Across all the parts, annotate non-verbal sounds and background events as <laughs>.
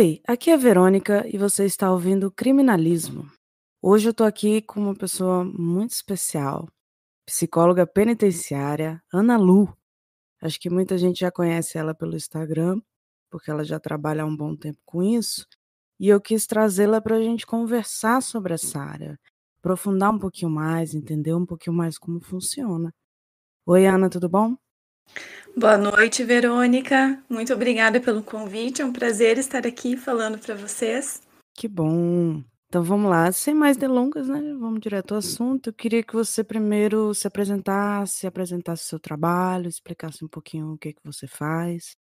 Oi, aqui é a Verônica e você está ouvindo Criminalismo. Hoje eu estou aqui com uma pessoa muito especial, psicóloga penitenciária, Ana Lu. Acho que muita gente já conhece ela pelo Instagram, porque ela já trabalha há um bom tempo com isso, e eu quis trazê-la para a gente conversar sobre essa área, aprofundar um pouquinho mais, entender um pouquinho mais como funciona. Oi, Ana, tudo bom? Boa noite, Verônica. Muito obrigada pelo convite. É um prazer estar aqui falando para vocês. Que bom. Então vamos lá, sem mais delongas, né? Vamos direto ao assunto. Eu queria que você primeiro se apresentasse, apresentasse seu trabalho, explicasse um pouquinho o que, que você faz.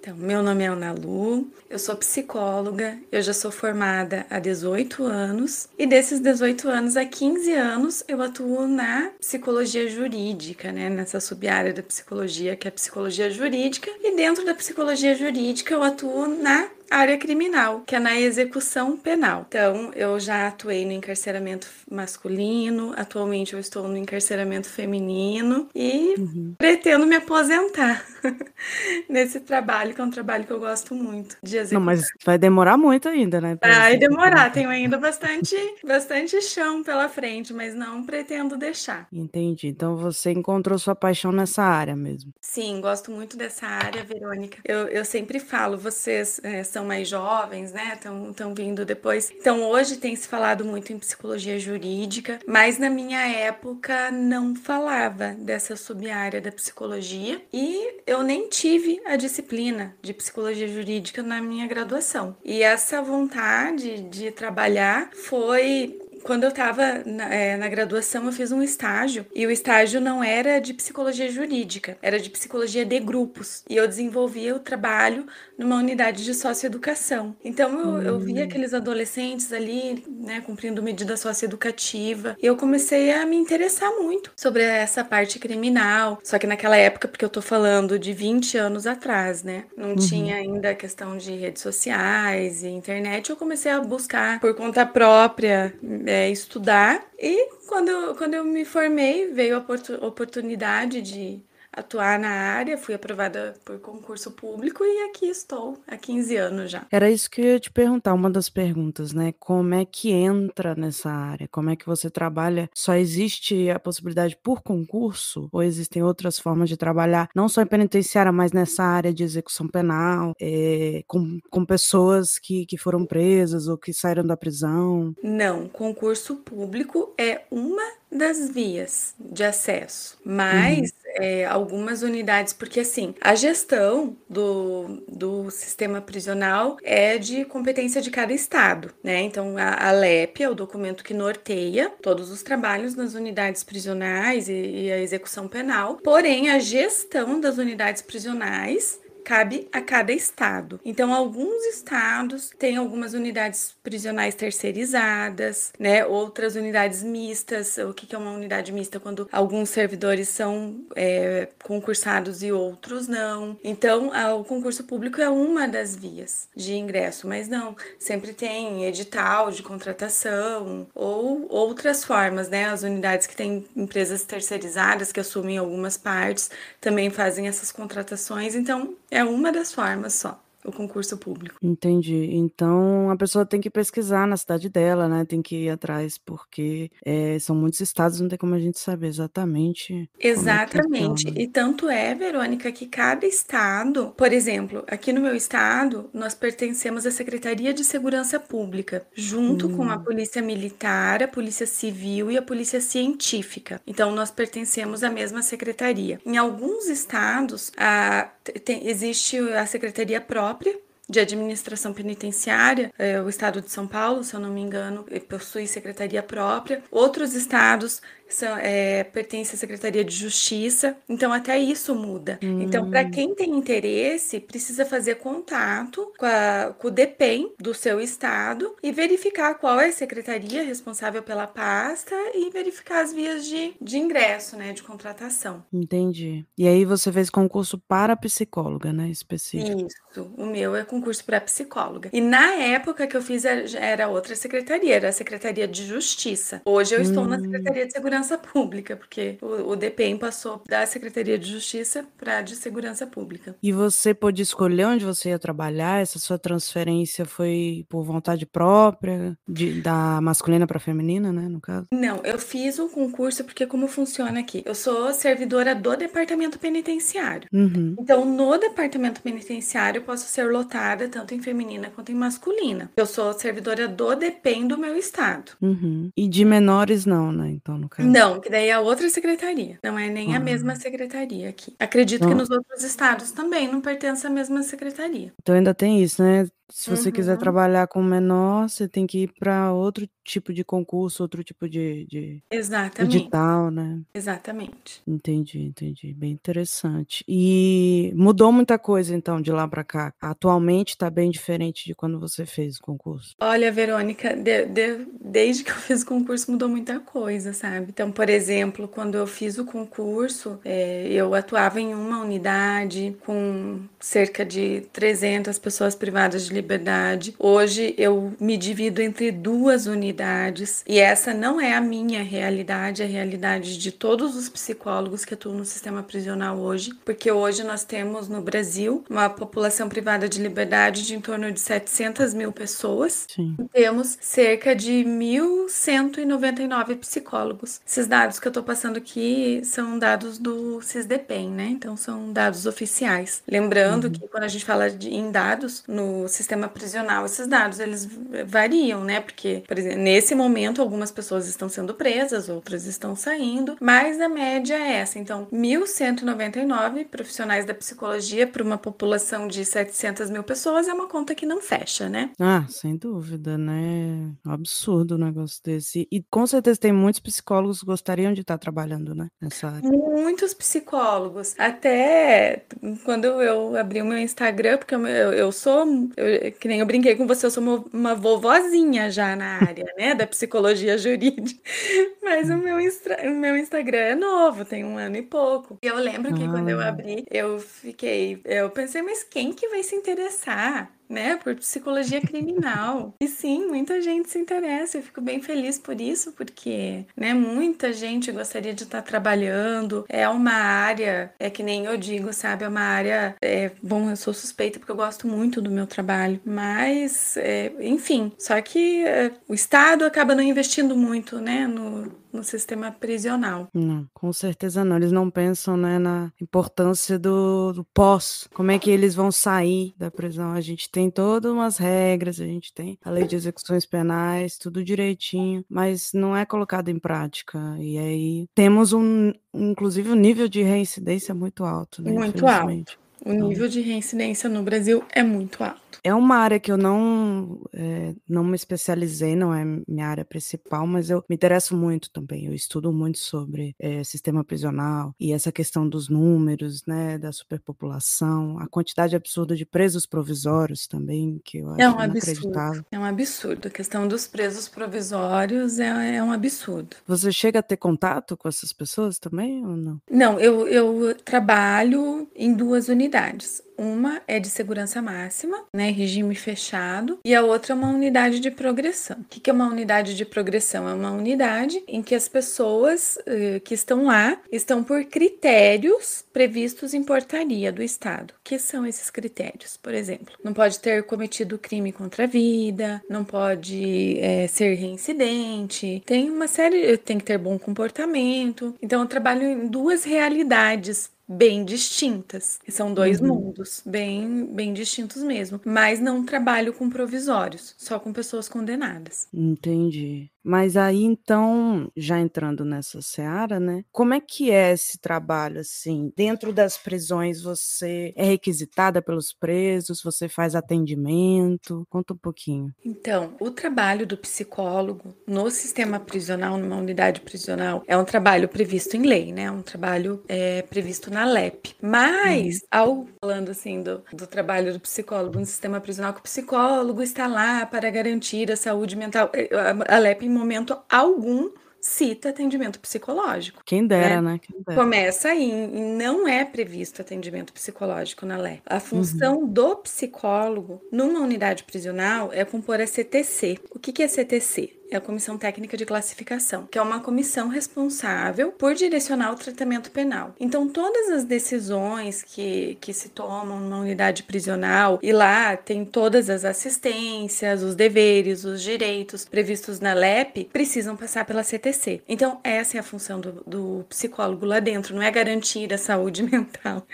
Então, meu nome é Ana Lu, eu sou psicóloga, eu já sou formada há 18 anos e desses 18 anos há 15 anos eu atuo na psicologia jurídica, né, nessa sub-área da psicologia que é a psicologia jurídica e dentro da psicologia jurídica eu atuo na área criminal, que é na execução penal. Então, eu já atuei no encarceramento masculino, atualmente eu estou no encarceramento feminino e uhum. pretendo me aposentar <laughs> nesse trabalho, que é um trabalho que eu gosto muito de executar. Não, mas vai demorar muito ainda, né? Vai demorar, tenho ainda bastante, bastante chão pela frente, mas não pretendo deixar. Entendi. Então você encontrou sua paixão nessa área mesmo. Sim, gosto muito dessa área, Verônica. Eu, eu sempre falo, vocês é, são são mais jovens, né? Estão vindo depois. Então, hoje tem se falado muito em psicologia jurídica, mas na minha época não falava dessa sub-área da psicologia e eu nem tive a disciplina de psicologia jurídica na minha graduação. E essa vontade de trabalhar foi quando eu estava na, é, na, graduação, eu fiz um estágio e o estágio não era de psicologia jurídica, era de psicologia de grupos. E eu desenvolvia o trabalho numa unidade de socioeducação. Então eu, eu vi hum. aqueles adolescentes ali, né, cumprindo medida socioeducativa, e eu comecei a me interessar muito sobre essa parte criminal. Só que naquela época, porque eu tô falando de 20 anos atrás, né, não uhum. tinha ainda a questão de redes sociais e internet, eu comecei a buscar por conta própria é, estudar. E quando, quando eu me formei, veio a oportunidade de atuar na área, fui aprovada por concurso público e aqui estou há 15 anos já. Era isso que eu ia te perguntar, uma das perguntas, né? Como é que entra nessa área? Como é que você trabalha? Só existe a possibilidade por concurso ou existem outras formas de trabalhar, não só em penitenciária, mas nessa área de execução penal, é, com, com pessoas que, que foram presas ou que saíram da prisão? Não, concurso público é uma das vias de acesso, uhum. mas uhum é, algumas unidades, porque assim, a gestão do, do sistema prisional é de competência de cada estado, né? Então, a, a LEP é o documento que norteia todos os trabalhos nas unidades prisionais e, e a execução penal, porém, a gestão das unidades prisionais cabe a cada estado. Então, alguns estados têm algumas unidades prisionais terceirizadas, né? Outras unidades mistas. O que é uma unidade mista? Quando alguns servidores são é, concursados e outros não. Então, o concurso público é uma das vias de ingresso, mas não. Sempre tem edital de contratação ou outras formas, né? As unidades que têm empresas terceirizadas que assumem algumas partes também fazem essas contratações. Então, é é uma das formas só o concurso público. Entendi. Então a pessoa tem que pesquisar na cidade dela, né? Tem que ir atrás, porque é, são muitos estados, não tem como a gente saber exatamente. É exatamente. É e tanto é, Verônica, que cada estado, por exemplo, aqui no meu estado, nós pertencemos à Secretaria de Segurança Pública, junto hum. com a hum. Polícia Militar, a Polícia Civil e a Polícia Científica. Então nós pertencemos à mesma secretaria. Em alguns estados, a, tem, existe a secretaria própria própria de administração penitenciária, eh, o estado de São Paulo, se eu não me engano, eh, possui secretaria própria. Outros estados são, é, pertence à Secretaria de Justiça, então até isso muda. Então, hum. Então, para quem tem interesse, precisa fazer contato com, a, com o DEPEN do seu estado e verificar qual é a secretaria responsável pela pasta e verificar as vias de, de ingresso, né, de contratação. Entendi. E aí você fez concurso para psicóloga, né, específico? Isso. O meu é concurso para psicóloga. E na época que eu fiz era outra secretaria, era a Secretaria de Justiça. Hoje eu hum. estou na hum. Secretaria de Segurança segurança pública, porque o, o DPEM passou da Secretaria de Justiça para de Segurança Pública. E você pôde escolher onde você ia trabalhar? Essa sua transferência foi por vontade própria, de, da masculina para feminina, né, no caso? Não, eu fiz o um concurso porque como funciona aqui? Eu sou servidora do departamento penitenciário. Uhum. Então, no departamento penitenciário, eu posso ser lotada tanto em feminina quanto em masculina. Eu sou servidora do DPEM do meu estado. Uhum. E de menores não, né? Então, no caso. Não, que daí é outra secretaria. Não é nem a ah. mesma secretaria aqui. Acredito que ah. nos outros estados também não pertence à mesma secretaria. Então ainda tem isso, né? Se você quiser uhum. trabalhar com menor, você tem que ir para outro tipo de concurso, outro tipo de de Exatamente, edital, né. exatamente. Entendi, entendi. Bem interessante. E mudou muita coisa então de lá para cá? Atualmente está bem diferente de quando você fez o concurso? Olha, Verônica, de de desde que eu fiz o concurso mudou muita coisa, sabe. Então, por exemplo, quando eu fiz o concurso, eh, eu atuava em uma unidade com cerca de 300 pessoas privadas de liberdade. Hoje eu me divido entre duas unidades e essa não é a minha realidade, é a realidade de todos os psicólogos que atuam no sistema prisional hoje, porque hoje nós temos no Brasil uma população privada de liberdade de em torno de 700 mil pessoas. Sim. Temos cerca de 1.199 psicólogos. Esses dados que eu estou passando aqui são dados do SISDEPEN, né? Então são dados oficiais. Lembrando uhum. que quando a gente fala de, em dados no sistema sistema prisional, esses dados eles variam, né? Porque, por exemplo, nesse momento algumas pessoas estão sendo presas, outras estão saindo, mas a média é essa. Então, 1.199 profissionais da psicologia para uma população de 700 mil pessoas é uma conta que não fecha, né? Ah, sem dúvida, né? É absurdo um negócio desse. E com certeza tem muitos psicólogos que gostariam de estar trabalhando, né? Nessa área. Muitos psicólogos. Até quando eu abri o meu Instagram, porque eu, eu sou. Eu, que nem eu brinquei com você, eu sou uma, uma vovozinha já na área, né, da psicologia jurídica. <laughs> Mas o meu, instra, o meu Instagram é novo, tem um ano e pouco. E eu lembro que ah. quando eu ah. abri, eu fiquei, eu pensei, mas quem que vai se interessar? né, por psicologia criminal. E sim, muita gente se interessa, eu fico bem feliz por isso, porque, né, muita gente gostaria de estar trabalhando, é uma área, é que nem eu digo, sabe, é uma área, é, bom, eu sou suspeita porque eu gosto muito do meu trabalho, mas, é, enfim, só que é, o Estado acaba não investindo muito, né, no, no sistema prisional. Não, com certeza não. Eles não pensam né, na importância do, do pós, como é que eles vão sair da prisão. A gente tem todas umas regras, a gente tem a lei de execuções penais, tudo direitinho, mas não é colocado em prática. E aí temos um, inclusive, um nível de reincidência muito alto. Né, muito alto. O então nível de reincidência no Brasil é muito alto. É uma área que eu não, é, não me especializei, não é minha área principal, mas eu me interesso muito também. Eu estudo muito sobre é, sistema prisional e essa questão dos números, né, da superpopulação, a quantidade absurda de presos provisórios também, que eu é acho é um inacreditável. Absurdo. É um absurdo. A questão dos presos provisórios é, é um absurdo. Você chega a ter contato com essas pessoas também ou não? Não, eu, eu trabalho em duas unidades uma é de segurança máxima, né, regime fechado, e a outra é uma unidade de progressão. O que é uma unidade de progressão? É uma unidade em que as pessoas uh, que estão lá estão por critérios previstos em portaria do Estado. O que são esses critérios? Por exemplo, não pode ter cometido crime contra a vida, não pode é, ser reincidente, tem uma série, tem que ter bom comportamento. Então, eu trabalho em duas realidades bem distintas. São dois uhum. mundos, bem, bem distintos mesmo. Mas não trabalho com provisórios, só com pessoas condenadas. Entendi. Mas aí então, já entrando nessa seara, né? Como é que é esse trabalho assim? Dentro das prisões você é requisitada pelos presos, você faz atendimento? Conta um pouquinho. Então, o trabalho do psicólogo no sistema prisional, numa unidade prisional, é um trabalho previsto em lei, né? É um trabalho é, previsto na LEP. Mas, hum. ao falando assim do, do trabalho do psicólogo no sistema prisional, que o psicólogo está lá para garantir a saúde mental. Eh, a LEP momento algum cita atendimento psicológico. Quem dera, né? né? Quem dera. Começa aí, não é previsto atendimento psicológico na lei. A função uhum. do psicólogo numa unidade prisional é compor a CTC. O que, que é CTC? é a Comissão Técnica de Classificação, que é uma comissão responsável por direcionar o tratamento penal. Então, todas as decisões que, que se tomam na unidade prisional e lá tem todas as assistências, os deveres, os direitos previstos na LEP, precisam passar pela CTC. Então, essa é a função do, do psicólogo lá dentro, não é garantir a saúde <laughs> mental.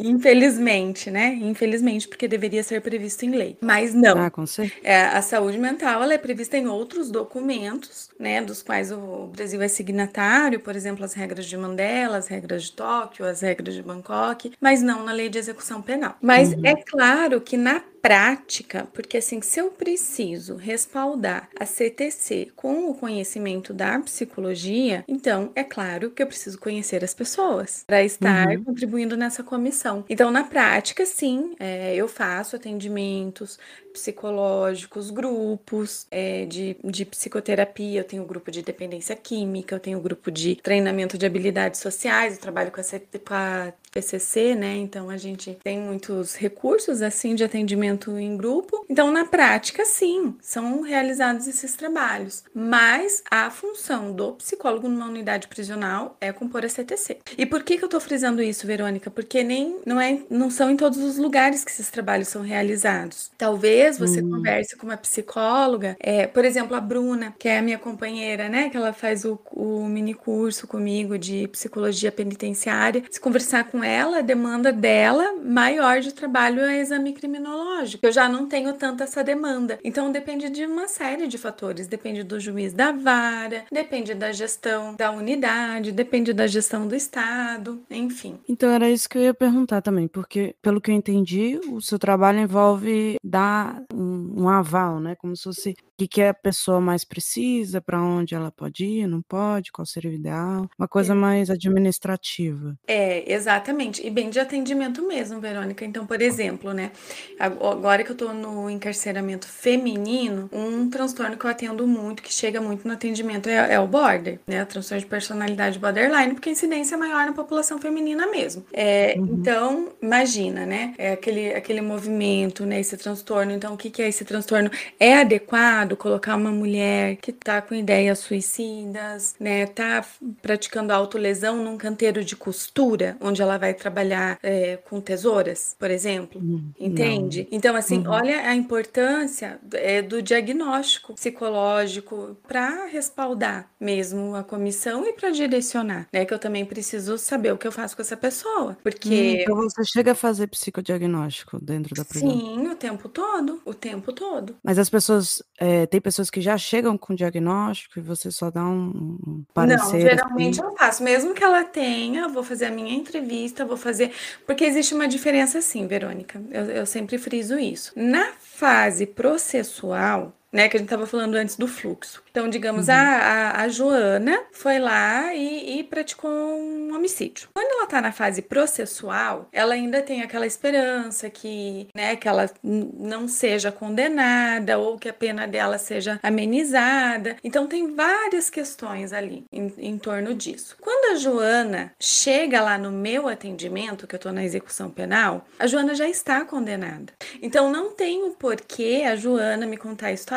Infelizmente, né? Infelizmente, porque deveria ser previsto em lei. Mas não. Ah, com certeza. É, a saúde mental ela é prevista em outros documentos, né? Dos quais o Brasil é signatário, por exemplo, as regras de Mandela, as regras de Tóquio, as regras de Bangkok, mas não na lei de execução penal. Mas uhum. é claro que na prática, porque assim, se eu preciso respaldar a CTC com o conhecimento da psicologia, então é claro que eu preciso conhecer as pessoas para estar uhum. contribuindo nessa comissão. Então, na prática, sim, é, eu faço atendimentos, psicológicos, grupos é, de, de psicoterapia, eu tenho um grupo de dependência química, eu tenho um grupo de treinamento de habilidades sociais, eu trabalho com a, com a PCC, né? Então a gente tem muitos recursos assim de atendimento em grupo. Então na prática sim, são realizados esses trabalhos, mas a função do psicólogo numa unidade prisional é compor a CTC. E por que que eu tô frisando isso, Verônica? Porque nem não é não são em todos os lugares que esses trabalhos são realizados. Talvez Talvez você hum. converse com uma psicóloga, é, por exemplo, a Bruna, que é a minha companheira, né? Que ela faz o, o mini curso comigo de psicologia penitenciária. Se conversar com ela, a demanda dela maior de trabalho é exame criminológico. Eu já não tenho tanta essa demanda. Então depende de uma série de fatores. Depende do juiz da vara, depende da gestão da unidade, depende da gestão do estado, enfim. Então era isso que eu ia perguntar também, porque pelo que eu entendi, o seu trabalho envolve dar um, um aval, né? Como se fosse que, que a pessoa mais precisa, para onde ela pode ir, não pode, qual seria o ideal, uma é. coisa é. mais administrativa. É, exatamente, e bem de atendimento mesmo, Verônica. Então, por tá. exemplo, né, agora que eu estou no encarceramento feminino, um transtorno que eu atendo muito, que chega muito no atendimento, é, é o border, né, transtorno de personalidade borderline, porque a incidência é maior na população feminina mesmo. É, uhum. Então, imagina, né, é aquele, aquele movimento, né, esse transtorno, então o que, que é esse transtorno? É adequado? colocar uma mulher que tá com ideias suicidas, né, tá praticando autolesão num canteiro de costura, onde ela vai trabalhar é, com tesouras, por exemplo, hum, entende? Então, assim, uhum. olha a importância é, do diagnóstico psicológico para respaldar mesmo a comissão e para direcionar, né, que eu também preciso saber o que eu faço com essa pessoa, porque... Uhum, então você chega a fazer psicodiagnóstico dentro da prisão? Sim, o tempo todo, o tempo todo. Mas as pessoas é é, tem pessoas que já chegam com diagnóstico e você só dá um, um parecer. Não, assim? geralmente assim. eu faço. Mesmo que ela tenha, vou fazer a minha entrevista, vou fazer. Porque existe uma diferença sim, Verônica. Eu, eu sempre friso isso. Na fase processual, né, que a gente estava falando antes do fluxo. Então, digamos, uhum. a, a, Joana foi lá e, e, praticou um homicídio. Quando ela está na fase processual, ela ainda tem aquela esperança que, né, que ela não seja condenada ou que a pena dela seja amenizada. Então, tem várias questões ali em, em torno disso. Quando a Joana chega lá no meu atendimento, que eu estou na execução penal, a Joana já está condenada. Então, não tem o porquê a Joana me contar a história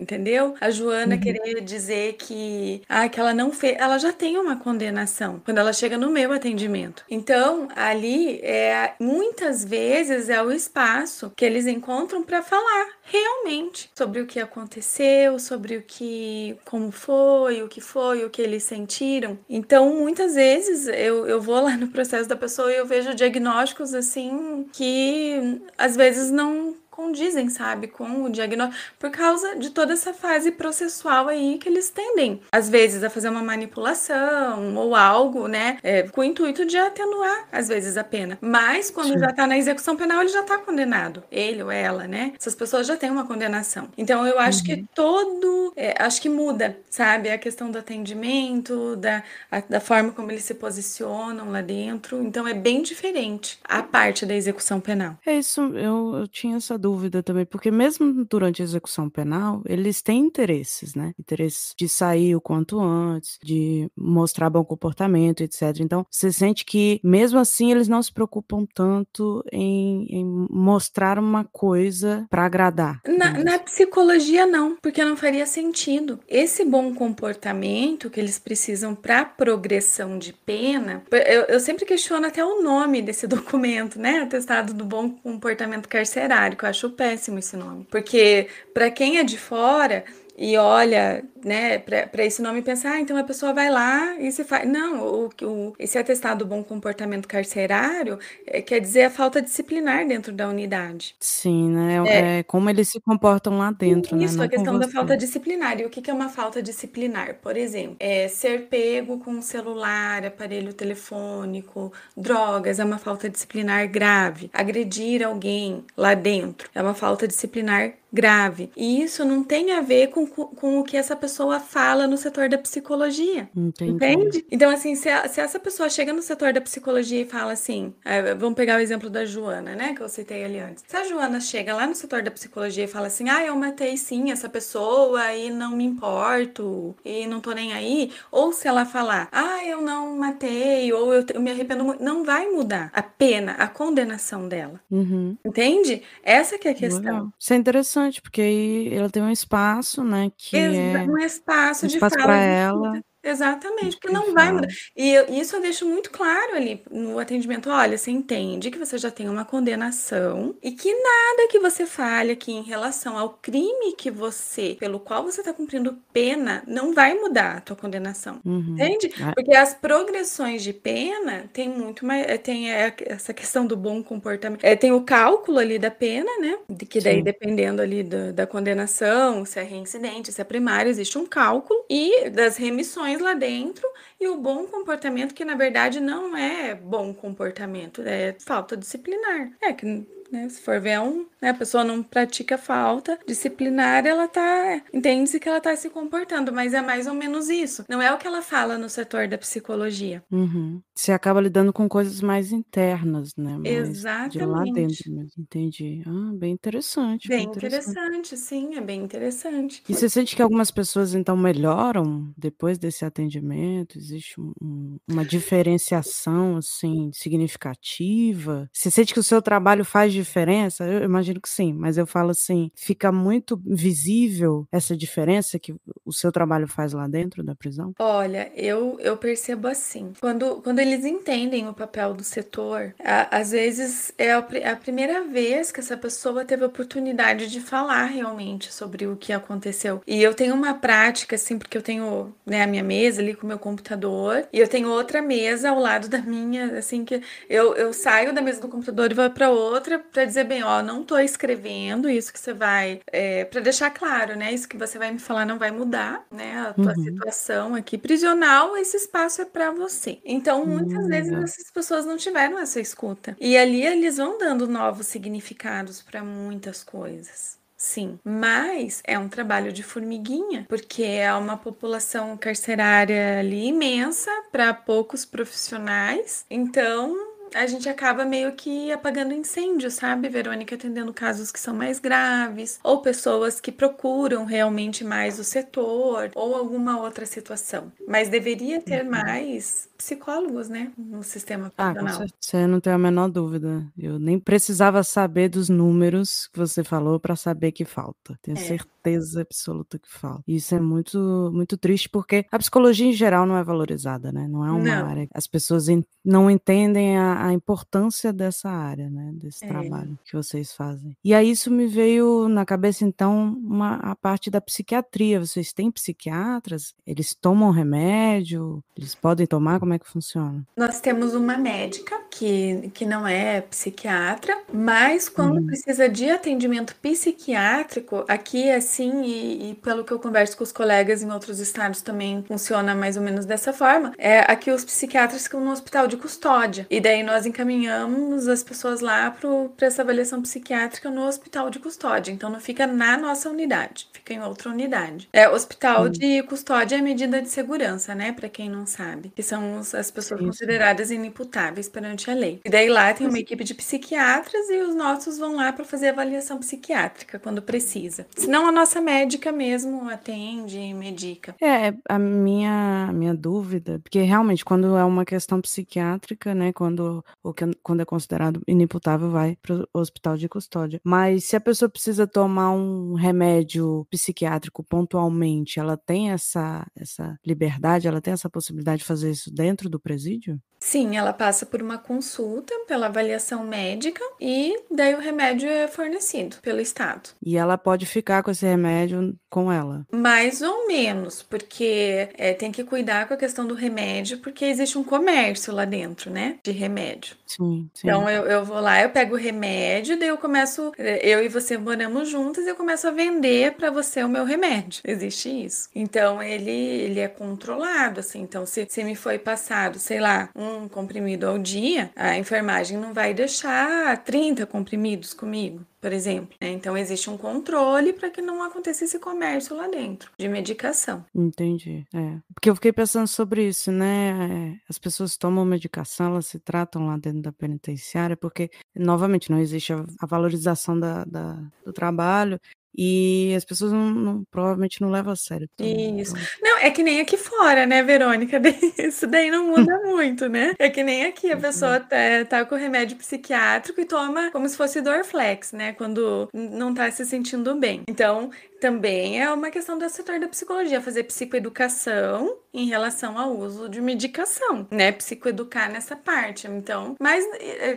entendeu? A Joana uhum. querer dizer que, ah, que ela não fez, ela já tem uma condenação quando ela chega no meu atendimento. Então, ali é muitas vezes é o espaço que eles encontram para falar realmente sobre o que aconteceu, sobre o que como foi, o que foi, o que eles sentiram. Então, muitas vezes eu, eu vou lá no processo da pessoa e eu vejo diagnósticos assim que às vezes não condizem, sabe, com o diagnóstico, por causa de toda essa fase processual aí que eles tendem, às vezes, a fazer uma manipulação ou algo, né, é, com o intuito de atenuar, às vezes, a pena. Mas, quando Sim. já tá na execução penal, ele já tá condenado, ele ou ela, né? Essas pessoas já têm uma condenação. Então, eu acho uhum. que todo, é, acho que muda, sabe, a questão do atendimento, da, a, da forma como eles se posicionam lá dentro. Então, é bem diferente a parte da execução penal. É isso, eu, eu tinha essa dúvida também, porque mesmo durante a execução penal, eles têm interesses, né? Interesses de sair o quanto antes, de mostrar bom comportamento, etc. Então, você sente que, mesmo assim, eles não se preocupam tanto em, em mostrar uma coisa para agradar. Na, na assim. psicologia, não, porque não faria sentido. Esse bom comportamento que eles precisam para progressão de pena, eu, eu sempre questiono até o nome desse <laughs> documento, né? Atestado do bom comportamento carcerário, que acho péssimo esse nome, porque para quem é de fora e olha, né, para esse nome pensar, ah, então a pessoa vai lá e se faz. Não, o, o, esse atestado bom comportamento carcerário é, quer dizer a falta disciplinar dentro da unidade. Sim, né? É, é. é como eles se comportam lá dentro. Né, Isso, né? a questão da falta disciplinar. E o que, que é uma falta disciplinar? Por exemplo, é ser pego com celular, aparelho telefônico, drogas, é uma falta disciplinar grave. Agredir alguém lá dentro é uma falta disciplinar grave. E isso não tem a ver com, com o que essa pessoa fala no setor da psicologia. Entendi. Entende? Então, assim, se, a, se, essa pessoa chega no setor da psicologia e fala assim, é, vamos pegar o exemplo da Joana, né, que eu citei ali antes. Se a Joana chega lá no setor da psicologia e fala assim, ah, eu matei sim essa pessoa e não me importo e não tô nem aí, ou se ela falar, ah, eu não matei ou eu, eu me arrependo muito, não vai mudar a pena, a condenação dela. Uhum. Entende? Essa que é a questão. Uau. Isso é interessante importante, porque aí ela tem um espaço, né? Que é Exa é um espaço um de espaço fala. Ela. Exatamente, porque não vai mudar. E isso eu deixo muito claro ali no atendimento. Olha, você entende que você já tem uma condenação e que nada que você fale aqui em relação ao crime que você, pelo qual você está cumprindo pena, não vai mudar a tua condenação. Uhum. Entende? Ah. Porque as progressões de pena tem muito mais, eh, tem eh, essa questão do bom comportamento, eh, tem o cálculo ali da pena, né? De que daí sim. dependendo ali da da condenação, se é reincidente, se é primário, existe um cálculo e das remissões lá dentro e o bom comportamento, que na verdade não é bom comportamento, é falta disciplinar. É que né? Se for ver é um, né, a pessoa não pratica falta disciplinar, ela tá, entende-se que ela tá se comportando, mas é mais ou menos isso. Não é o que ela fala no setor da psicologia. Uhum. Você acaba lidando com coisas mais internas, né? Exatamente. De lá dentro mesmo. Entendi. Ah, bem interessante. Bem, bem interessante. interessante. sim, é bem interessante. E você sente que algumas pessoas então melhoram depois desse atendimento? existe um, uma diferenciação assim significativa? Você sente que o seu trabalho faz diferença? Eu imagino que sim, mas eu falo assim, fica muito visível essa diferença que o seu trabalho faz lá dentro da prisão? Olha, eu, eu percebo assim, quando, quando eles entendem o papel do setor, a, às vezes é a, é a primeira vez que essa pessoa teve a oportunidade de falar realmente sobre o que aconteceu. E eu tenho uma prática assim, porque eu tenho né, a minha mesa ali com o meu computador computador e eu tenho outra mesa ao lado da minha, assim que eu, eu saio da mesa do computador e vou para outra para dizer bem, ó, não tô escrevendo isso que você vai, é, para deixar claro, né? Isso que você vai me falar não vai mudar, né? A tua uhum. situação aqui prisional, esse espaço é para você. Então muitas uhum. vezes hum. essas pessoas não tiveram essa escuta e ali eles vão dando novos significados para muitas coisas sim. Mas é um trabalho de formiguinha, porque é uma população carcerária ali imensa para poucos profissionais. Então, a gente acaba meio que apagando incêndio, sabe, Verônica? Atendendo casos que são mais graves, ou pessoas que procuram realmente mais o setor, ou alguma outra situação. Mas deveria ter uhum. mais psicólogos, né? No sistema profissional. Ah, você não tem a menor dúvida. Eu nem precisava saber dos números que você falou para saber que falta. Tenho é. certeza absoluta que falta. Isso é muito, muito triste porque a psicologia em geral não é valorizada, né? Não é uma não. área. As pessoas não entendem a, a importância dessa área, né? Desse é. trabalho que vocês fazem. E aí isso me veio na cabeça, então, uma, a parte da psiquiatria. Vocês têm psiquiatras? Eles tomam remédio? Eles podem tomar? Como é é que funciona? Nós temos uma médica que, que não é psiquiatra, mas quando hum. precisa de atendimento psiquiátrico, aqui assim, e, e, pelo que eu converso com os colegas em outros estados também funciona mais ou menos dessa forma, é aqui os psiquiatras ficam no hospital de custódia. E daí nós encaminhamos as pessoas lá para essa avaliação psiquiátrica no hospital de custódia. Então não fica na nossa unidade, fica em outra unidade. É, hospital hum. de custódia é medida de segurança, né? Para quem não sabe, que são as pessoas Isso. consideradas inimputáveis perante a lei. E daí lá tem uma equipe de psiquiatras e os nossos vão lá para fazer avaliação psiquiátrica quando precisa. Senão a nossa médica mesmo atende e medica. É, a minha, minha dúvida, porque realmente quando é uma questão psiquiátrica, né, quando, ou quando é considerado inimputável, vai para o hospital de custódia. Mas se a pessoa precisa tomar um remédio psiquiátrico pontualmente, ela tem essa, essa liberdade, ela tem essa possibilidade de fazer isso dentro dentro do presídio? Sim, ela passa por uma consulta, pela avaliação médica e daí o remédio é fornecido pelo Estado. E ela pode ficar com esse remédio com ela? Mais ou menos, porque é, tem que cuidar com a questão do remédio, porque existe um comércio lá dentro, né? De remédio. Sim, sim. Então eu, eu vou lá, eu pego o remédio, daí eu começo, é, eu e você moramos juntas, eu começo a vender para você o meu remédio. Existe isso. Então ele, ele é controlado, assim. Então se, se me foi passado passado, sei lá, um comprimido ao dia, a enfermagem não vai deixar 30 comprimidos comigo por exemplo. Né? Então, existe um controle para que não aconteça esse comércio lá dentro de medicação. Entendi. É. Porque eu fiquei pensando sobre isso, né? É, as pessoas tomam medicação, elas se tratam lá dentro da penitenciária, porque, novamente, não existe a valorização da, da do trabalho e as pessoas não, não, provavelmente não levam a sério. Né? Isso. Não, é que nem aqui fora, né, Verônica? <laughs> Isso daí não muda <laughs> muito, né? É que nem aqui a pessoa tá, tá com remédio psiquiátrico e toma como se fosse Dorflex, né? Quando não tá se sentindo bem. Então, também é uma questão do setor da psicologia, fazer psicoeducação em relação ao uso de medicação, né? Psicoeducar nessa parte. Então, mas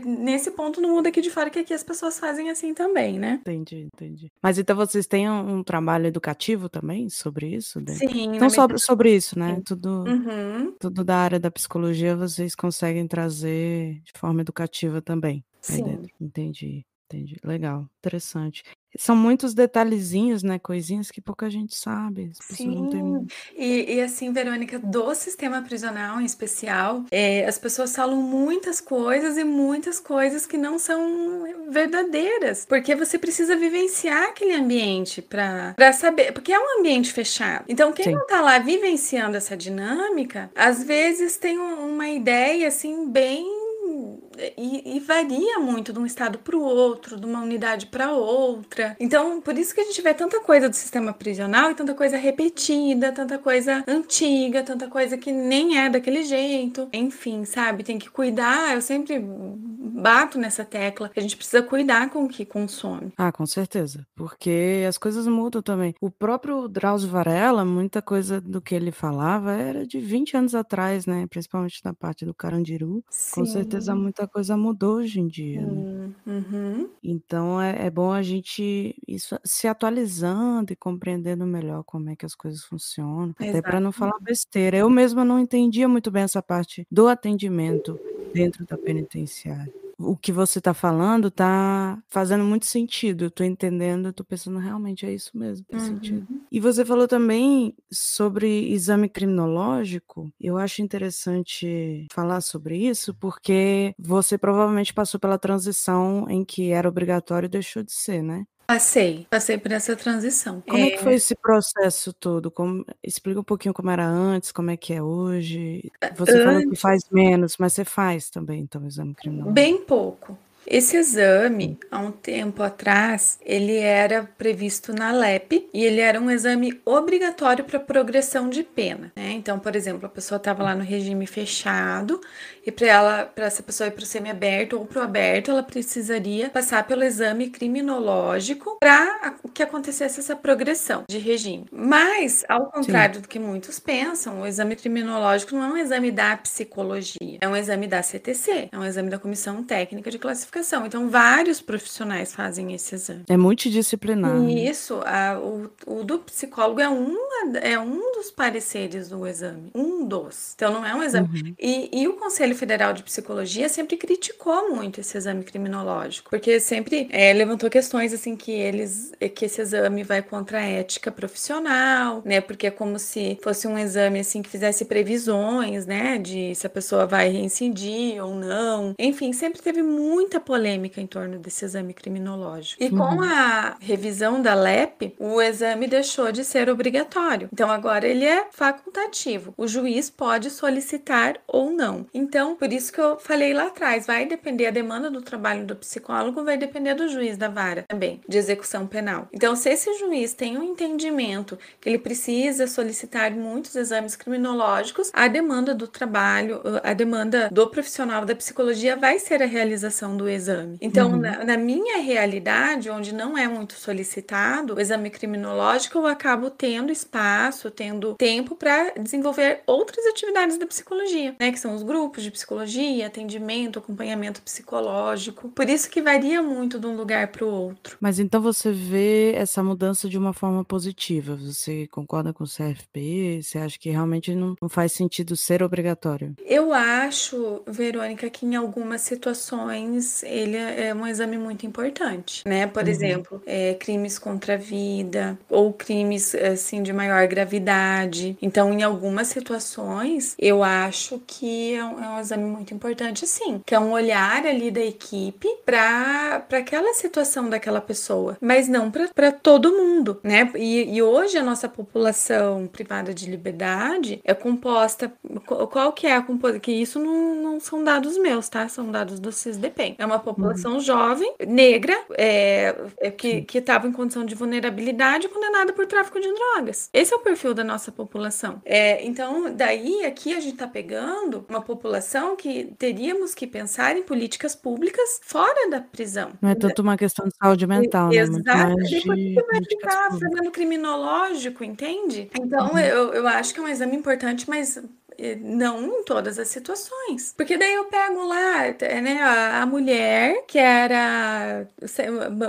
nesse ponto no mundo aqui de fora que aqui as pessoas fazem assim também, né? Entendi, entendi. Mas então vocês têm um, trabalho educativo também sobre isso? Né? Sim. Então, sobre, sobre isso, né? Tudo, uhum. tudo da área da psicologia vocês conseguem trazer de forma educativa também. Né, Sim. Entendi. Entendi. Legal, interessante. São muitos detalhezinhos, né? Coisinhas que pouca gente sabe. As pessoas Sim. Não têm... e, e assim, Verônica, do sistema prisional em especial, é, as pessoas falam muitas coisas e muitas coisas que não são eh, verdadeiras. Porque você precisa vivenciar aquele ambiente para saber. Porque é um ambiente fechado. Então, quem Sim. não tá lá vivenciando essa dinâmica, às vezes tem uma ideia assim, bem e, e varia muito de um estado para o outro, de uma unidade para outra. Então, por isso que a gente vê tanta coisa do sistema prisional e tanta coisa repetida, tanta coisa antiga, tanta coisa que nem é daquele jeito. Enfim, sabe? Tem que cuidar. Eu sempre bato nessa tecla a gente precisa cuidar com o que consome. Ah, com certeza. Porque as coisas mudam também. O próprio Drauzio Varela, muita coisa do que ele falava era de 20 anos atrás, né? Principalmente na parte do Carandiru. Sim. Com certeza muita coisa mudou hoje em dia. Né? Hum, uhum. Então é, é, bom a gente isso, se atualizando e compreendendo melhor como é que as coisas funcionam, até para não falar besteira. Eu mesma não entendia muito bem essa parte do atendimento dentro da penitenciária o que você está falando está fazendo muito sentido. Eu tô entendendo, eu tô pensando, realmente é isso mesmo, uhum. sentido. E você falou também sobre exame criminológico. Eu acho interessante falar sobre isso, porque você provavelmente passou pela transição em que era obrigatório e deixou de ser, né? Passei, passei por essa transição. Como é, é que foi é. esse processo todo? Como... Explica um pouquinho como era antes, como é que é hoje. É, você antes... falou que faz menos, mas você faz também, então, exame criminal. Bem pouco. Esse exame, há um tempo atrás, ele era previsto na LEP e ele era um exame obrigatório para progressão de pena. Né? Então, por exemplo, a pessoa estava lá no regime fechado e para ela, para essa pessoa ir para o semiaberto ou para o aberto, ela precisaria passar pelo exame criminológico para que acontecesse essa progressão de regime. Mas, ao contrário Sim. do que muitos pensam, o exame criminológico não é um exame da psicologia, é um exame da CTC, é um exame da Comissão Técnica de Classificação certificação. Então, vários profissionais fazem esse exame. É multidisciplinar. E né? isso, a, o, o, do psicólogo é, uma, é um dos pareceres do exame, um dos. Então, não é um exame. Uhum. E, e o Conselho Federal de Psicologia sempre criticou muito esse exame criminológico, porque sempre é, levantou questões assim que eles é, que esse exame vai contra a ética profissional, né? Porque é como se fosse um exame assim que fizesse previsões, né, de se a pessoa vai reincidir ou não. Enfim, sempre teve muita polêmica em torno desse exame criminológico. E com uhum. a revisão da LEP, o exame deixou de ser obrigatório. Então agora ele é facultativo. O juiz pode solicitar ou não. Então, por isso que eu falei lá atrás, vai depender a demanda do trabalho do psicólogo, vai depender do juiz da vara também, de execução penal. Então, se esse juiz tem um entendimento que ele precisa solicitar muitos exames criminológicos, a demanda do trabalho, a demanda do profissional da psicologia vai ser a realização do exame exame. Então, uhum. na, na, minha realidade, onde não é muito solicitado o exame criminológico, eu acabo tendo espaço, tendo tempo para desenvolver outras atividades da psicologia, né? Que são os grupos de psicologia, atendimento, acompanhamento psicológico. Por isso que varia muito de um lugar para o outro. Mas então você vê essa mudança de uma forma positiva? Você concorda com o CFP? Você acha que realmente não, não faz sentido ser obrigatório? Eu acho, Verônica, que em algumas situações ele é, é um exame muito importante, né? Por uhum. exemplo, é, crimes contra a vida ou crimes assim de maior gravidade. Então, em algumas situações, eu acho que é um, é um exame muito importante, sim, que é um olhar ali da equipe para aquela situação daquela pessoa, mas não para todo mundo, né? E, e hoje a nossa população privada de liberdade é composta qual que é a composição? Que isso não, não são dados meus, tá? São dados do CISDP. É uma uhum. população uhum. jovem, negra, é, é que estava em condição de vulnerabilidade condenada por tráfico de drogas. Esse é o perfil da nossa população. É, então, daí aqui a gente está pegando uma população que teríamos que pensar em políticas públicas fora da prisão. Não é tanto uma questão de saúde mental, e, né? Exato, depois vai ficar fazendo criminológico, entende? Uhum. Então, uhum. eu, eu acho que é um exame importante, mas não em todas as situações. Porque daí eu pego lá, né, a, mulher que era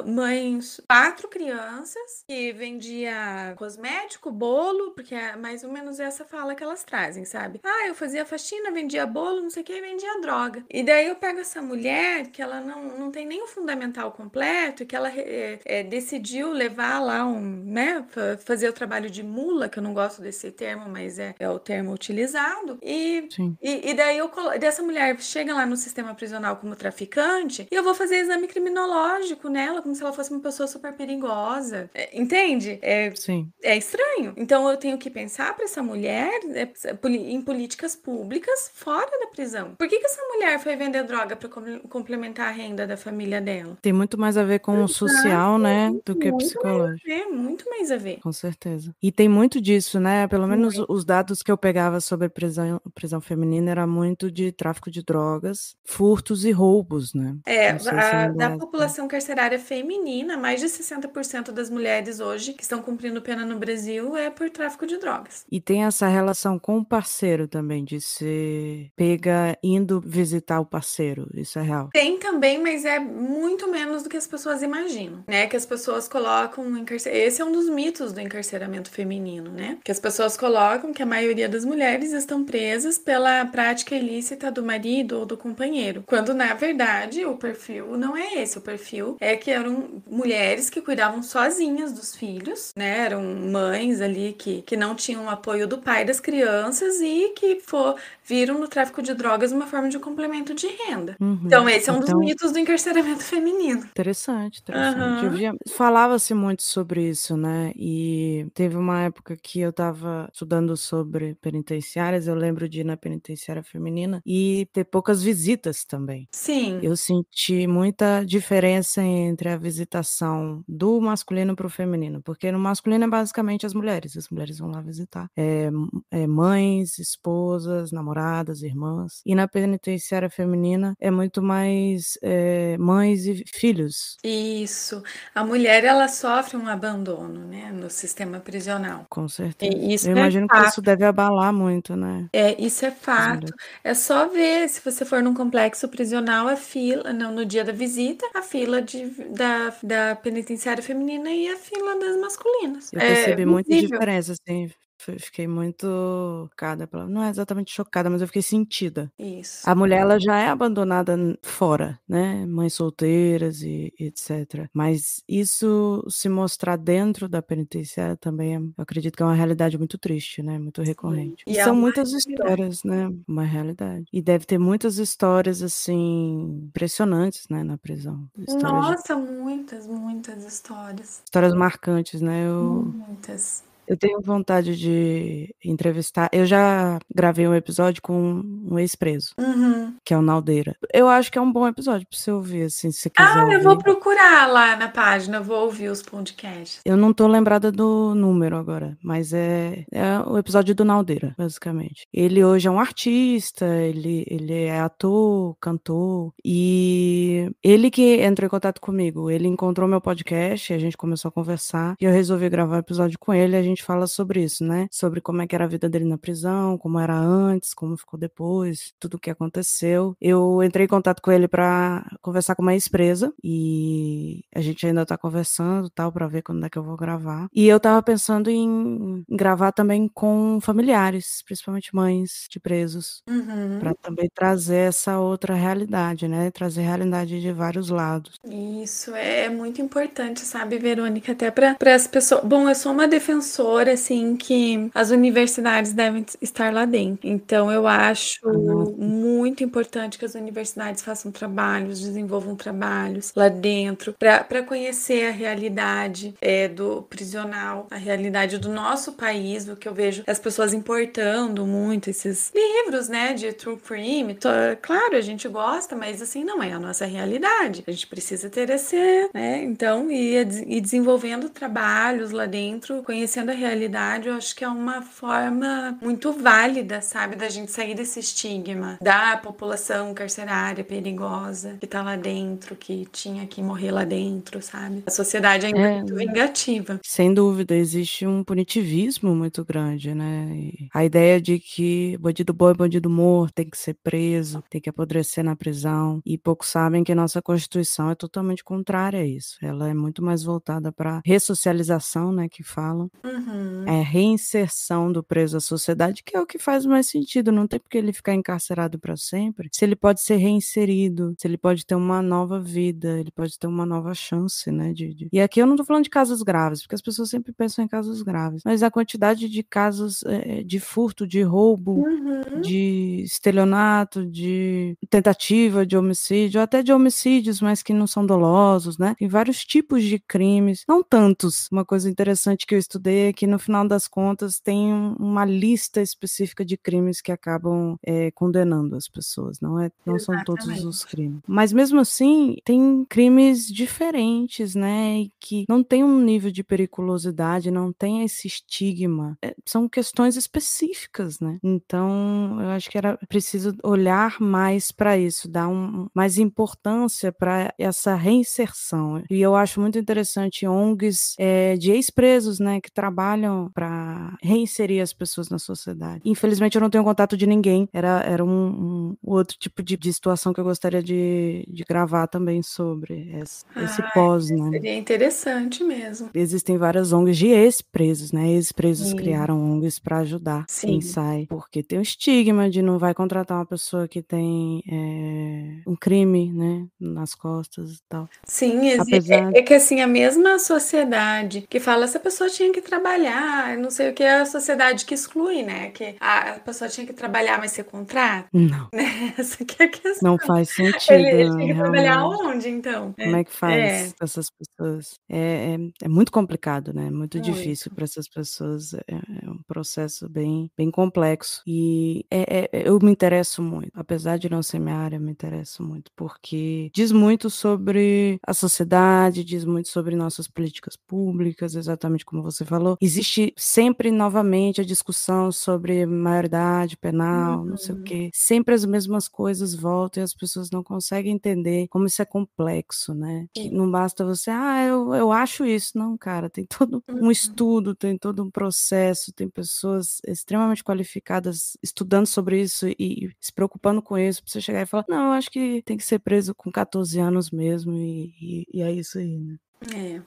mãe mãe, quatro crianças, que vendia cosmético, bolo, porque é mais ou menos essa fala que elas trazem, sabe? Ah, eu fazia faxina, vendia bolo, não sei o que, vendia droga. E daí eu pego essa mulher que ela não, não tem nem o fundamental completo, que ela é, é, decidiu levar lá um, né, fazer o trabalho de mula, que eu não gosto desse termo, mas é, é o termo utilizado e, e, e, daí eu colo... dessa mulher chega lá no sistema prisional como traficante e eu vou fazer exame criminológico nela, como se ela fosse uma pessoa super perigosa. É, entende? É, Sim. é estranho. Então eu tenho que pensar para essa mulher né, em políticas públicas fora da prisão. Por que, que essa mulher foi vender droga para complementar a renda da família dela? Tem muito mais a ver com o social, né? Do que psicológico. É, muito mais a ver. Com certeza. E tem muito disso, né? Pelo menos os dados que eu pegava sobre prisão prisão, prisão feminina era muito de tráfico de drogas, furtos e roubos, né? É, a, da população carcerária feminina, mais de 60% das mulheres hoje que estão cumprindo pena no Brasil é por tráfico de drogas. E tem essa relação com o parceiro também, de ser pega indo visitar o parceiro, isso é real? Tem também, mas é muito menos do que as pessoas imaginam, né? Que as pessoas colocam encarcer... Esse é um dos mitos do encarceramento feminino, né? Que as pessoas colocam que a maioria das mulheres estão são presas pela prática ilícita do marido ou do companheiro, quando na verdade o perfil não é esse. O perfil é que eram mulheres que cuidavam sozinhas dos filhos, né? Eram mães ali que, que não tinham apoio do pai das crianças e que for, viram no tráfico de drogas uma forma de complemento de renda. Uhum. Então, esse é um dos então mitos do encarceramento feminino. Interessante, interessante. Uhum. Via... Falava-se muito sobre isso, né? E teve uma época que eu estava estudando sobre penitenciárias, eu lembro de ir na penitenciária feminina e ter poucas visitas também. Sim. Eu senti muita diferença entre a visitação do masculino para o feminino, porque no masculino é basicamente as mulheres, as mulheres vão lá visitar é, é, mães, esposas, namoradas namoradas, irmãs. E na penitenciária feminina é muito mais é, mães e filhos. Isso. A mulher, ela sofre um abandono, né, no sistema prisional. Com certeza. E isso Eu é imagino fato. que isso deve abalar muito, né? É, isso é fato. É só ver, se você for num complexo prisional, a fila, não, no dia da visita, a fila de, da, da penitenciária feminina e a fila das masculinas. Eu é percebi muita diferença, assim, Fiquei muito chocada. Não é exatamente chocada, mas eu fiquei sentida. Isso. A mulher, ela já é abandonada fora, né? Mães solteiras e, e etc. Mas isso se mostrar dentro da penitenciária também, eu acredito que é uma realidade muito triste, né? Muito recorrente. Sim. E é São é muitas histórias, né? Uma realidade. E deve ter muitas histórias, assim, impressionantes, né? Na prisão. Histórias Nossa, de... muitas, muitas histórias. Histórias marcantes, né? Eu... Muitas. Eu tenho vontade de entrevistar. Eu já gravei um episódio com um ex-preso, uhum. que é o Naldeira. Eu acho que é um bom episódio pra você ouvir, assim, se quiser. Ah, ouvir. eu vou procurar lá na página, vou ouvir os podcasts. Eu não tô lembrada do número agora, mas é, é o episódio do Naldeira, basicamente. Ele hoje é um artista, ele, ele é ator, cantor, e ele que entrou em contato comigo. Ele encontrou meu podcast, a gente começou a conversar, e eu resolvi gravar um episódio com ele, a gente gente fala sobre isso, né? Sobre como é que era a vida dele na prisão, como era antes, como ficou depois, tudo o que aconteceu. Eu entrei em contato com ele para conversar com uma ex-presa e a gente ainda tá conversando, tal, para ver quando é que eu vou gravar. E eu tava pensando em gravar também com familiares, principalmente mães de presos, uhum. para também trazer essa outra realidade, né? Trazer realidade de vários lados. Isso é muito importante, sabe, Verônica, até para as pessoas. Bom, eu sou uma defensora setor, assim, que as universidades devem estar lá dentro. Então, eu acho ah, muito importante que as universidades façam trabalhos, desenvolvam trabalhos lá dentro, para conhecer a realidade é, do prisional, a realidade do nosso país, o que eu vejo as pessoas importando muito esses livros, né, de true crime. Tô, claro, a gente gosta, mas assim, não é a nossa realidade. A gente precisa ter esse, né, então, e, e desenvolvendo trabalhos lá dentro, conhecendo a realidade, eu acho que é uma forma muito válida, sabe, da gente sair desse estigma da população carcerária perigosa que tá lá dentro, que tinha que morrer lá dentro, sabe? A sociedade é, é muito vingativa. Sem dúvida, existe um punitivismo muito grande, né? E a ideia de que bandido bom é bandido morto, tem que ser preso, tem que apodrecer na prisão. E poucos sabem que nossa Constituição é totalmente contrária a isso. Ela é muito mais voltada para ressocialização, né, que falam, uhum. Uhum. É reinserção do preso à sociedade, que é o que faz mais sentido. Não tem porque ele ficar encarcerado para sempre. Se ele pode ser reinserido, se ele pode ter uma nova vida, ele pode ter uma nova chance, né? E aqui eu não tô falando de casos graves, porque as pessoas sempre pensam em casos graves. Mas a quantidade de casos é, de furto, de roubo, uhum. de estelionato, de tentativa de homicídio, até de homicídios, mas que não são dolosos, né? Tem vários tipos de crimes, não tantos. Uma coisa interessante que eu estudei que no final das contas tem uma lista específica de crimes que acabam é, condenando as pessoas, não, é, não são todos os crimes. Mas mesmo assim, tem crimes diferentes, né, e que não tem um nível de periculosidade, não tem esse estigma. É, são questões específicas, né? Então, eu acho que era preciso olhar mais para isso, dar um, mais importância para essa reinserção. E eu acho muito interessante ONGs é, de ex-presos, né, que trabalham trabalham para reinserir as pessoas na sociedade. Infelizmente, eu não tenho contato de ninguém. Era, era um, um outro tipo de, de, situação que eu gostaria de, de gravar também sobre esse, ah, esse pós, né? Seria interessante mesmo. Existem várias ONGs de ex-presos, né? Ex-presos criaram ONGs para ajudar Sim. quem sai, porque tem o estigma de não vai contratar uma pessoa que tem é, um crime, né, nas costas e tal. Sim, Apesar... é, é que assim a mesma sociedade que fala essa pessoa tinha que trabalhar trabalhar, não sei o que, é a sociedade que exclui, né? Que a, pessoa tinha que trabalhar, mas ser contrato. Não. Né? <laughs> Essa que é a questão. Não faz sentido. Ele, ele tinha que trabalhar onde, então? É, como é que faz é. essas pessoas? É, é, é, muito complicado, né? Muito, muito. difícil para essas pessoas. É, é, um processo bem, bem complexo. E é, é, eu me interesso muito, apesar de não ser minha área, me interesso muito, porque diz muito sobre a sociedade, diz muito sobre nossas políticas públicas, exatamente como você falou, existe sempre novamente a discussão sobre maioridade penal, uhum. não sei o uhum. quê. Sempre as mesmas coisas voltam e as pessoas não conseguem entender como isso é complexo, né? Não basta você, ah, eu, eu acho isso. Não, cara, tem todo um uhum. estudo, tem todo um processo, tem pessoas extremamente qualificadas estudando sobre isso e se preocupando com isso, pra você chegar e falar, não, eu acho que tem que ser preso com 14 anos mesmo, e, e, e é isso aí, né? É.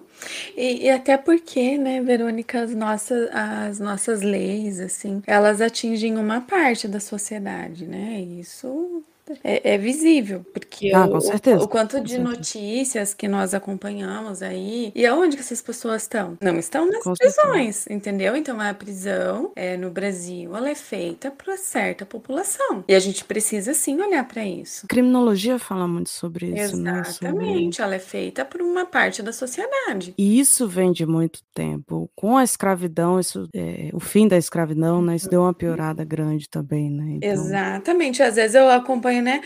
E, e, até porque, né, Verônica, as nossas, as nossas leis, assim, elas atingem uma parte da sociedade, né? Isso é, é visível, porque ah, o, o, quanto de notícias que nós acompanhamos aí, e aonde que essas pessoas estão? Não estão nas com prisões, certeza. entendeu? Então a prisão é, no Brasil, ela é feita para certa população, e a gente precisa sim olhar para isso. Criminologia fala muito sobre isso, né? Exatamente, né? ela é feita por uma parte da sociedade. E isso vem de muito tempo. Com a escravidão, isso, é, o fim da escravidão, né, isso deu uma uhum. piorada grande também, né? Então... Exatamente, às vezes eu acompanho né,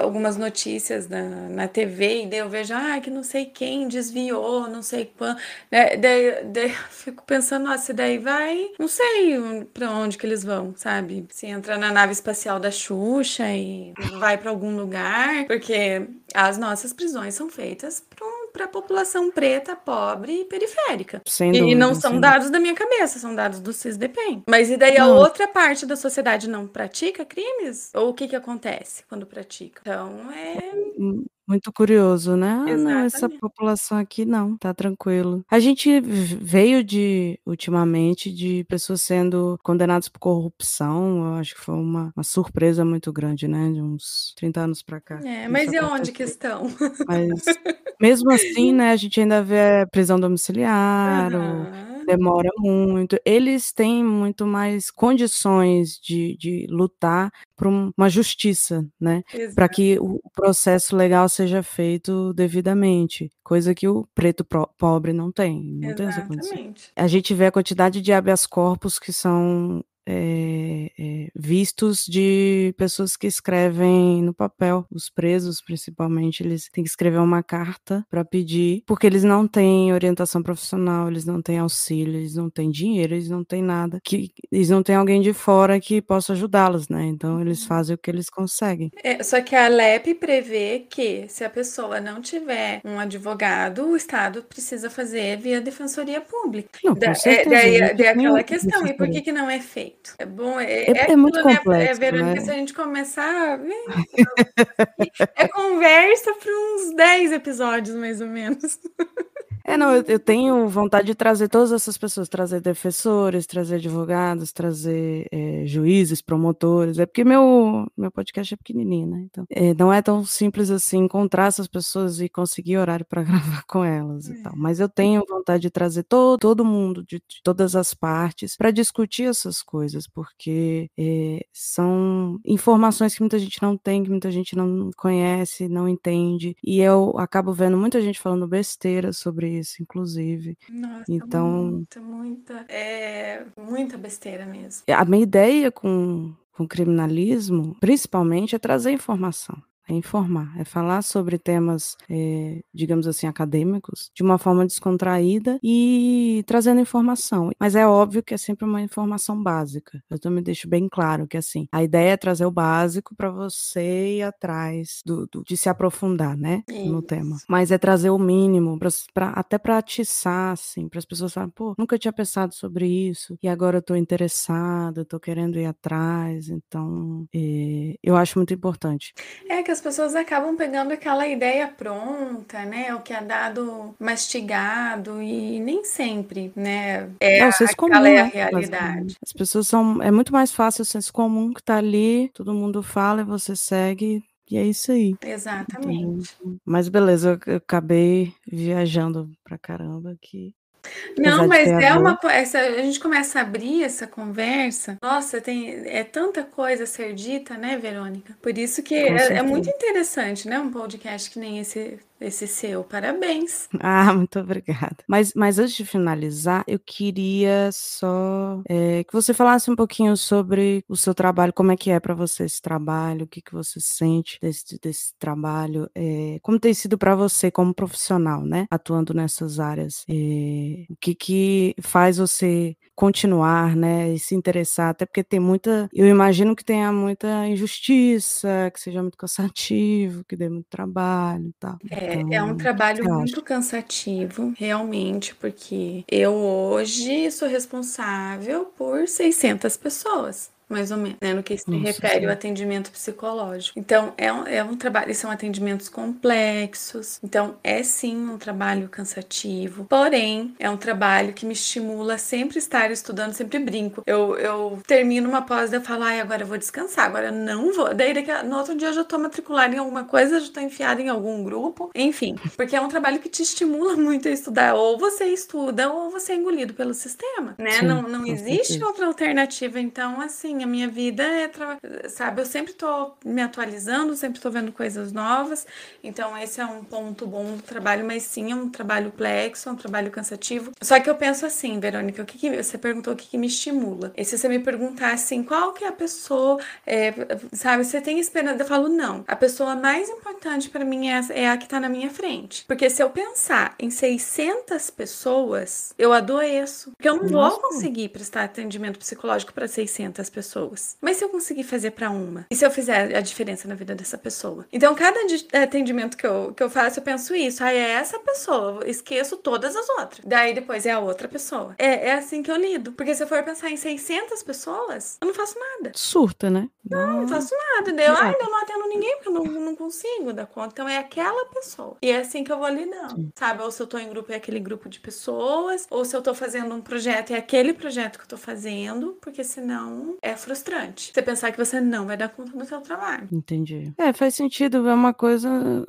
algumas notícias na, na TV e daí eu vejo, ah, que não sei quem desviou, não sei quando, né, daí, daí fico pensando, nossa se daí vai, não sei para onde que eles vão, sabe? Se entra na nave espacial da Xuxa e vai para algum lugar, porque as nossas prisões são feitas para um para a população preta, pobre e periférica. Sem dúvida, e não são sim. dados da minha cabeça, são dados do CISDEPEN. Mas e daí a outra parte da sociedade não pratica crimes? Ou o que, que acontece quando pratica? Então é. Hum. Muito curioso, né? Ah, não, essa população aqui não, tá tranquilo. A gente veio de, ultimamente, de pessoas sendo condenadas por corrupção, eu acho que foi uma, uma surpresa muito grande, né? De uns 30 anos pra cá. É, mas e onde que estão? Mas, <laughs> mesmo assim, né, a gente ainda vê prisão domiciliar, uhum. ou demora muito. Eles têm muito mais condições de, de lutar para uma justiça, né? Para que o processo legal seja feito devidamente, coisa que o preto pobre não tem. Não Exatamente. Tem a gente vê a quantidade de habeas corpus que são é, é, vistos de pessoas que escrevem no papel. Os presos, principalmente, eles têm que escrever uma carta para pedir, porque eles não têm orientação profissional, eles não têm auxílio, eles não têm dinheiro, eles não têm nada, que eles não têm alguém de fora que possa ajudá-los, né? Então eles uhum. fazem o que eles conseguem. É, só que a LEP prevê que se a pessoa não tiver um advogado, o Estado precisa fazer via defensoria pública. Não, da, é, certeza, né? é, daí, daí é aquela é questão, e por que, que não é feito? jeito. É bom, é, é, é, é muito né, é, complexo. Né, Verônica, né? se a gente começar. É, <laughs> é conversa para uns 10 episódios, mais ou menos. <laughs> É, não, eu, eu, tenho vontade de trazer todas essas pessoas, trazer defensores, trazer advogados, trazer é, juízes, promotores. É porque meu, meu podcast é pequenininho, né? Então, é, não é tão simples assim encontrar essas pessoas e conseguir horário para <laughs> gravar com elas é. e tal. Mas eu tenho vontade de trazer to, todo mundo, de, de todas as partes, para discutir essas coisas, porque eh, são informações que muita gente não tem, que muita gente não conhece, não entende. E eu acabo vendo muita gente falando besteira sobre isso, inclusive. Nossa, então, muita, muita, é, muita besteira mesmo. A minha ideia com com criminalismo, principalmente, é trazer informação é informar, é falar sobre temas, é, digamos assim, acadêmicos, de uma forma descontraída e trazendo informação. Mas é óbvio que é sempre uma informação básica. Eu também deixo bem claro que, assim, a ideia é trazer o básico para você ir atrás do, do, de se aprofundar, né, Isso. no tema. Mas é trazer o mínimo, pra, pra até para atiçar, assim, para as pessoas falarem, pô, nunca tinha pensado sobre isso e agora eu tô interessada, tô querendo ir atrás. Então, é, eu acho muito importante. É que as pessoas acabam pegando aquela ideia pronta, né? O que é dado mastigado e nem sempre, né? É, é o comum. é a né, realidade. As pessoas são. É muito mais fácil o senso comum que tá ali, todo mundo fala e você segue. E é isso aí. Exatamente. Então, mas beleza, eu, eu acabei viajando pra caramba aqui. Não, mas é uma. Essa, a gente começa a abrir essa conversa. Nossa, tem, é tanta coisa a ser dita, né, Verônica? Por isso que é, é, muito interessante, né? Um podcast que nem esse esse é seu. Parabéns. <laughs> Ah, muito obrigada. Mas, mas antes de finalizar, eu queria só é, que você falasse um pouquinho sobre o seu trabalho, como é que é para você esse trabalho, o que, que você sente desse, desse trabalho, é, como tem sido para você como profissional, né? Atuando nessas áreas. É, o que, que faz você continuar, né? E se interessar, até porque tem muita. Eu imagino que tenha muita injustiça, que seja muito cansativo, que dê muito trabalho e tal. É, é, então, é um trabalho muito cansativo, realmente, porque eu hoje sou responsável por 600 pessoas mais ou menos, né, no que se Nossa, refere sim. ao atendimento psicológico. Então, é um, é um trabalho, são atendimentos complexos, então é sim um trabalho cansativo, porém, é um trabalho que me estimula sempre estar estudando, sempre brinco. Eu, eu termino uma pós, e falo, ai, agora eu vou descansar, agora eu não vou. Daí, daqui a, no outro dia, eu já tô matriculada em alguma coisa, já tô enfiada em algum grupo, enfim, porque é um trabalho que te estimula muito a estudar, ou você estuda, ou você é engolido pelo sistema, né? Sim, não, não existe certeza. outra alternativa, então, assim, assim, a minha vida é, sabe, eu sempre estou me atualizando, sempre estou vendo coisas novas. Então esse é um ponto bom do trabalho, mas sim, é um trabalho plexo, é um trabalho cansativo. Só que eu penso assim, Verônica, o que, que você perguntou o que, que me estimula? E se você me perguntar assim, qual que é a pessoa, é, sabe, você tem esperança? Eu falo, não. A pessoa mais importante para mim é, é a que está na minha frente. Porque se eu pensar em 600 pessoas, eu adoeço. Porque eu não Nossa. vou conseguir prestar atendimento psicológico para 600 pessoas pessoas. Mas se eu conseguir fazer para uma? E se eu fizer a diferença na vida dessa pessoa? Então, cada eh, atendimento que eu, que eu faço, eu penso isso. Aí ah, é essa pessoa, eu esqueço todas as outras. Daí depois é a outra pessoa. É, é assim que eu lido. Porque se eu for pensar em 600 pessoas, eu não faço nada. Surta, né? Não, não faço nada. Daí eu ah, ainda não atendo ninguém porque eu não, não consigo dar conta. Então é aquela pessoa. E é assim que eu vou lidando. Sim. Sabe? Ou se eu tô em grupo, é aquele grupo de pessoas. Ou se eu tô fazendo um projeto, é aquele projeto que eu tô fazendo. Porque senão é frustrante. Você pensar que você não vai dar conta do seu trabalho. Entendi. É, faz sentido. É uma coisa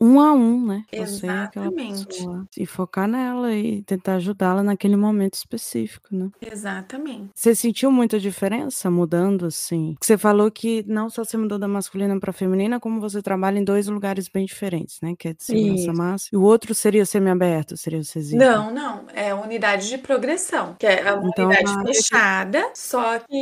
um a um, né? É Exatamente. Pessoa, e focar nela e tentar ajudá-la naquele momento específico, né? Exatamente. Você sentiu muita diferença mudando assim? Você falou que não só você mudou da masculina para feminina, como você trabalha em dois lugares bem diferentes, né? Que é de segurança Isso. massa. E o outro seria semiaberto, seria o CESI? Não, não. É unidade de progressão, que é uma então, unidade tá. fechada, só que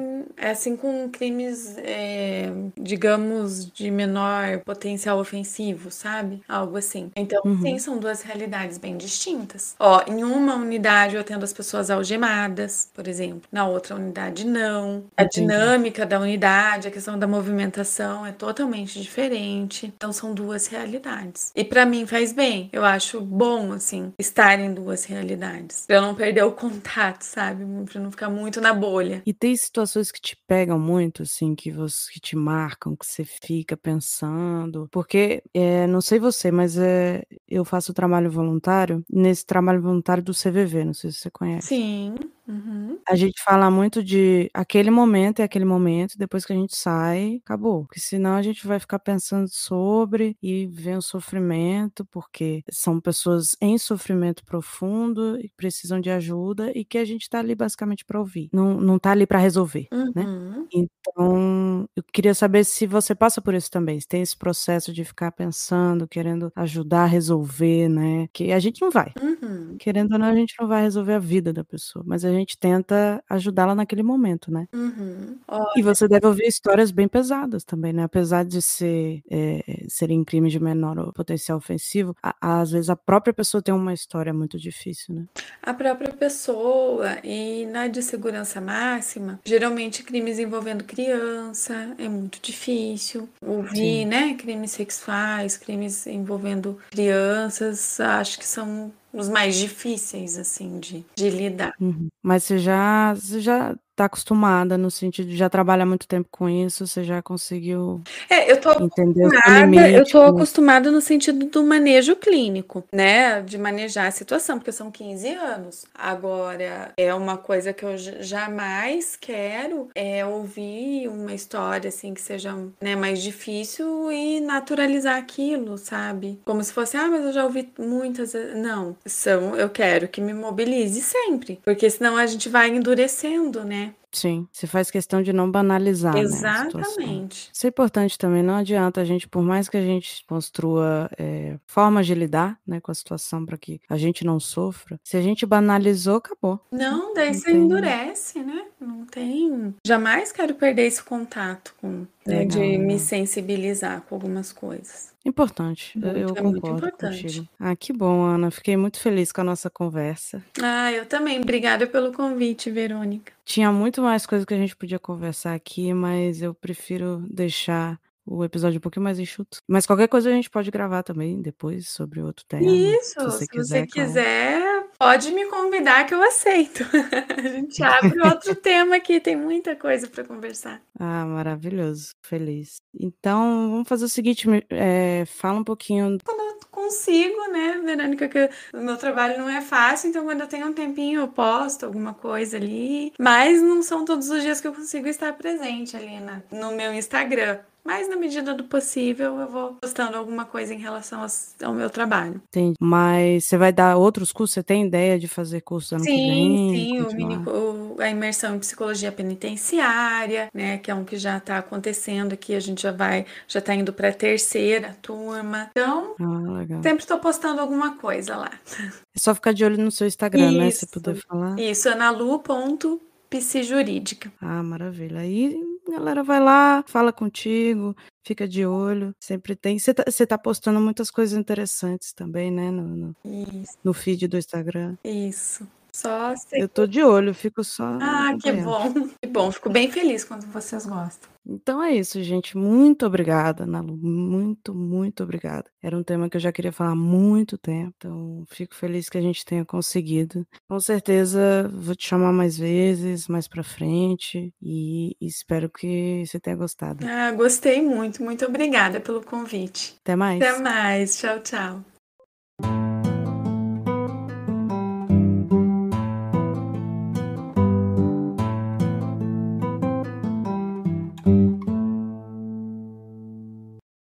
hum. é assim com crimes, é, digamos, de menor potencial ofensivo, sabe? Algo assim. Então, uhum. sim, são duas realidades bem distintas. Ó, em uma unidade eu atendo as pessoas algemadas, por exemplo, na outra unidade não. A dinâmica da unidade, a questão da movimentação é totalmente diferente. Então, são duas realidades. E para mim faz bem. Eu acho bom, assim, estar em duas realidades. Pra eu não perder o contato, sabe? Pra não ficar muito na bolha. E tem situações que te pegam muito, assim, que, você, que te marcam, que você fica pensando. Porque é, é, não sei você, mas é, eu faço trabalho voluntário nesse trabalho voluntário do CVV, não sei se você conhece. Sim. Uhum. A gente fala muito de aquele momento é aquele momento, depois que a gente sai, acabou. Porque senão a gente vai ficar pensando sobre e ver o sofrimento, porque são pessoas em sofrimento profundo e precisam de ajuda e que a gente tá ali basicamente para ouvir, não, não tá ali para resolver, né? uhum. né? Então, eu queria saber se você passa por isso também, se tem esse processo de ficar pensando conversando, querendo ajudar a resolver, né? Que a gente não vai. Uhum. Querendo ou não, a gente não vai resolver a vida da pessoa, mas a gente tenta ajudá-la naquele momento, né? Uhum. E você deve ouvir histórias bem pesadas também, né? Apesar de ser, é, serem crimes de menor potencial ofensivo, a, às vezes a própria pessoa tem uma história muito difícil, né? A própria pessoa e na de segurança máxima, geralmente crimes envolvendo criança é muito difícil. Ouvir, Sim. né? Crimes sexuais, crimes envolvendo crianças, acho que são os mais difíceis, assim, de, de lidar. Uhum. Mas você já, você já tá acostumada no sentido de já trabalhar muito tempo com isso, você já conseguiu é, eu tô entender acostumada, Eu tô acostumada no sentido do manejo clínico, né, de manejar a situação, porque são 15 anos. Agora, é uma coisa que eu jamais quero é ouvir uma história assim que seja, né, mais difícil e naturalizar aquilo, sabe? Como se fosse, ah, mas eu já ouvi muitas, não, são, eu quero que me mobilize sempre, porque senão a gente vai endurecendo, né? Sim, se faz questão de não banalizar. Né, Exatamente. Né, Isso é importante também, não adianta a gente, por mais que a gente construa é, formas de lidar né, com a situação para que a gente não sofra, se a gente banalizou, acabou. Não, daí não você tem... endurece, né? Não tem. Jamais quero perder esse contato com, né, de me sensibilizar com algumas coisas. Importante, muito, eu é concordo importante. contigo. Ah, que bom, Ana. Fiquei muito feliz com a nossa conversa. Ah, eu também. Obrigada pelo convite, Verônica. Tinha muito mais coisas que a gente podia conversar aqui, mas eu prefiro deixar o episódio um pouquinho mais enxuto. Mas qualquer coisa a gente pode gravar também depois sobre outro tema. Isso, se você se quiser. Você claro. quiser Pode me convidar que eu aceito. <laughs> A gente abre outro <laughs> tema aqui, tem muita coisa para conversar. Ah, maravilhoso, feliz. Então, vamos fazer o seguinte, é, fala um pouquinho. Quando eu consigo, né, Verônica, que o meu trabalho não é fácil, então quando eu tenho um tempinho eu posto alguma coisa ali, mas não são todos os dias que eu consigo estar presente ali na, no meu Instagram. Mas na medida do possível, eu vou postando alguma coisa em relação ao meu trabalho. Entendi. Mas você vai dar outros cursos? Você tem ideia de fazer cursos ano sim, que vem? Sim, o mini, o, a imersão em psicologia penitenciária, né? Que é um que já está acontecendo aqui. A gente já vai, já está indo para a terceira turma. Então, ah, sempre estou postando alguma coisa lá. É só ficar de olho no seu Instagram, isso, né? Se puder falar. Isso, analu.com é jurídica. Ah, maravilha. Aí a galera vai lá, fala contigo, fica de olho, sempre tem. Você tá, tá, postando muitas coisas interessantes também, né? No, no, no feed do Instagram. Isso. Só sei... Eu tô de olho, fico só. Ah, que bom. <laughs> Que bom, fico bem feliz quando vocês gostam. Então é isso, gente. Muito obrigada, Nalu. Muito, muito obrigada. Era um tema que eu já queria falar há muito tempo. Então, fico feliz que a gente tenha conseguido. Com certeza, vou te chamar mais vezes, mais pra frente. E espero que você tenha gostado. Ah, gostei muito. Muito obrigada pelo convite. Até mais. Até mais. Tchau, tchau.